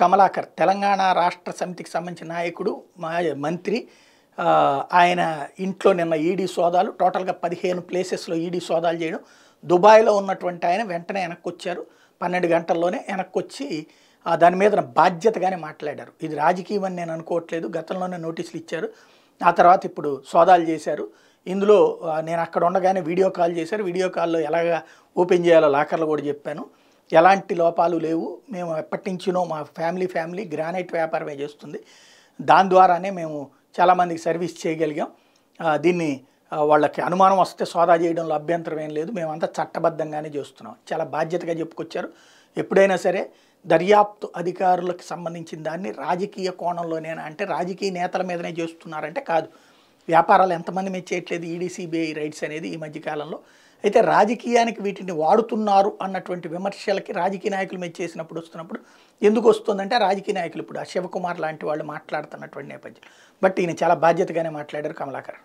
కమలాకర్ తెలంగాణ రాష్ట్ర సమితికి సంబంధించిన నాయకుడు మంత్రి ఆయన ఇంట్లో నిన్న ఈడీ సోదాలు టోటల్గా పదిహేను ప్లేసెస్లో ఈడీ సోదాలు చేయడం దుబాయ్లో ఉన్నటువంటి ఆయన వెంటనే వెనక్కి వచ్చారు పన్నెండు గంటల్లోనే వెనక్కి వచ్చి దాని మీద బాధ్యతగానే మాట్లాడారు ఇది రాజకీయం అని నేను అనుకోవట్లేదు గతంలోనే నోటీసులు ఇచ్చారు ఆ తర్వాత ఇప్పుడు సోదాలు చేశారు ఇందులో నేను అక్కడ ఉండగానే వీడియో కాల్ చేశారు వీడియో కాల్లో ఎలాగ ఓపెన్ చేయాలో లాకర్లు కూడా చెప్పాను ఎలాంటి లోపాలు లేవు మేము ఎప్పటి నుంచినో మా ఫ్యామిలీ ఫ్యామిలీ గ్రానైట్ వ్యాపారమే చేస్తుంది దాని ద్వారానే మేము చాలామందికి సర్వీస్ చేయగలిగాం దీన్ని వాళ్ళకి అనుమానం వస్తే సోదా చేయడంలో అభ్యంతరం ఏం లేదు మేమంతా చట్టబద్ధంగానే చేస్తున్నాం చాలా బాధ్యతగా చెప్పుకొచ్చారు ఎప్పుడైనా సరే దర్యాప్తు అధికారులకు సంబంధించిన దాన్ని రాజకీయ కోణంలోనే అంటే రాజకీయ నేతల మీదనే చేస్తున్నారంటే కాదు వ్యాపారాలు ఎంతమంది మెచ్చేయట్లేదు చేయట్లేదు ఈడీసీబీఐ e రైట్స్ అనేది ఈ మధ్యకాలంలో అయితే రాజకీయానికి వీటిని వాడుతున్నారు అన్నటువంటి విమర్శలకి రాజకీయ నాయకులు మెచ్చేసినప్పుడు చేసినప్పుడు వస్తున్నప్పుడు ఎందుకు వస్తుందంటే రాజకీయ నాయకులు ఇప్పుడు ఆ శివకుమార్ లాంటి వాళ్ళు మాట్లాడుతున్నటువంటి నేపథ్యం బట్ ఈయన చాలా బాధ్యతగానే మాట్లాడారు కమలాకర్